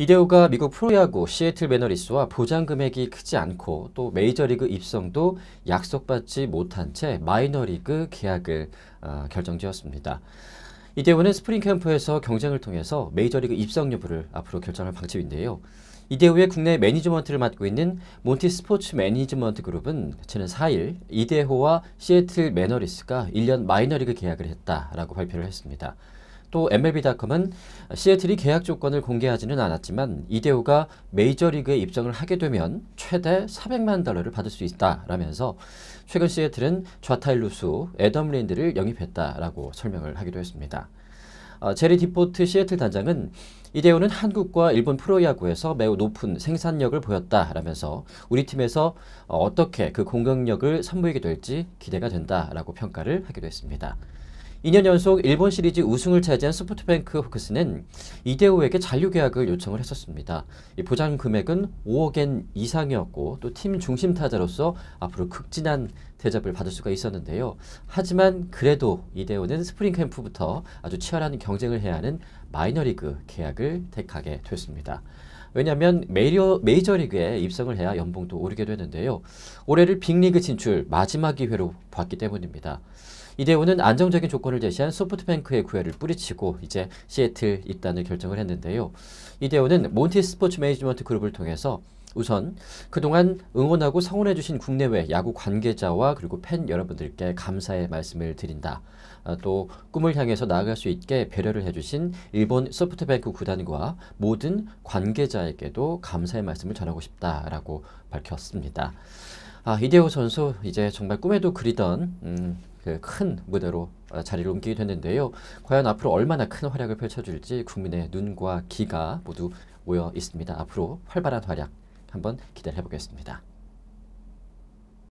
이대호가 미국 프로야구 시애틀 매너리스와 보장 금액이 크지 않고 또 메이저리그 입성도 약속받지 못한 채 마이너리그 계약을 어, 결정지었습니다. 이대호는 스프링 캠프에서 경쟁을 통해서 메이저리그 입성 여부를 앞으로 결정할 방침인데요. 이대호의 국내 매니지먼트를 맡고 있는 몬티 스포츠 매니지먼트 그룹은 지난 4일 이대호와 시애틀 매너리스가 1년 마이너리그 계약을 했다라고 발표를 했습니다. 또 MLB닷컴은 시애틀이 계약 조건을 공개하지는 않았지만 이대호가 메이저리그에 입성을 하게 되면 최대 400만 달러를 받을 수 있다라면서 최근 시애틀은 좌타일루수 애덤 랜드를 영입했다라고 설명을 하기도 했습니다. 어, 제리 디포트 시애틀 단장은 이대호는 한국과 일본 프로야구에서 매우 높은 생산력을 보였다라면서 우리 팀에서 어, 어떻게 그 공격력을 선보이게 될지 기대가 된다라고 평가를 하기도 했습니다. 2년 연속 일본 시리즈 우승을 차지한 소프트뱅크 호크스는 이대호에게 잔류 계약을 요청을 했었습니다. 보장 금액은 5억엔 이상이었고 또 팀 중심 타자로서 앞으로 극진한 대접을 받을 수가 있었는데요. 하지만 그래도 이대호는 스프링 캠프부터 아주 치열한 경쟁을 해야 하는 마이너리그 계약을 택하게 됐습니다. 왜냐하면 메이저, 메이저리그에 입성을 해야 연봉도 오르게 되는데요. 올해를 빅리그 진출 마지막 기회로 봤기 때문입니다. 이대호는 안정적인 조건을 제시한 소프트뱅크의 구애를 뿌리치고 이제 시애틀 입단을 결정을 했는데요. 이대호는 몬티 스포츠 매니지먼트 그룹을 통해서 우선 그동안 응원하고 성원해 주신 국내외 야구 관계자와 그리고 팬 여러분들께 감사의 말씀을 드린다. 아, 또 꿈을 향해서 나아갈 수 있게 배려를 해주신 일본 소프트뱅크 구단과 모든 관계자에게도 감사의 말씀을 전하고 싶다라고 밝혔습니다. 아, 이대호 선수 이제 정말 꿈에도 그리던 음, 그 큰 무대로 어, 자리를 옮기게 됐는데요. 과연 앞으로 얼마나 큰 활약을 펼쳐줄지 국민의 눈과 귀가 모두 모여 있습니다. 앞으로 활발한 활약 한번 기대해 보겠습니다.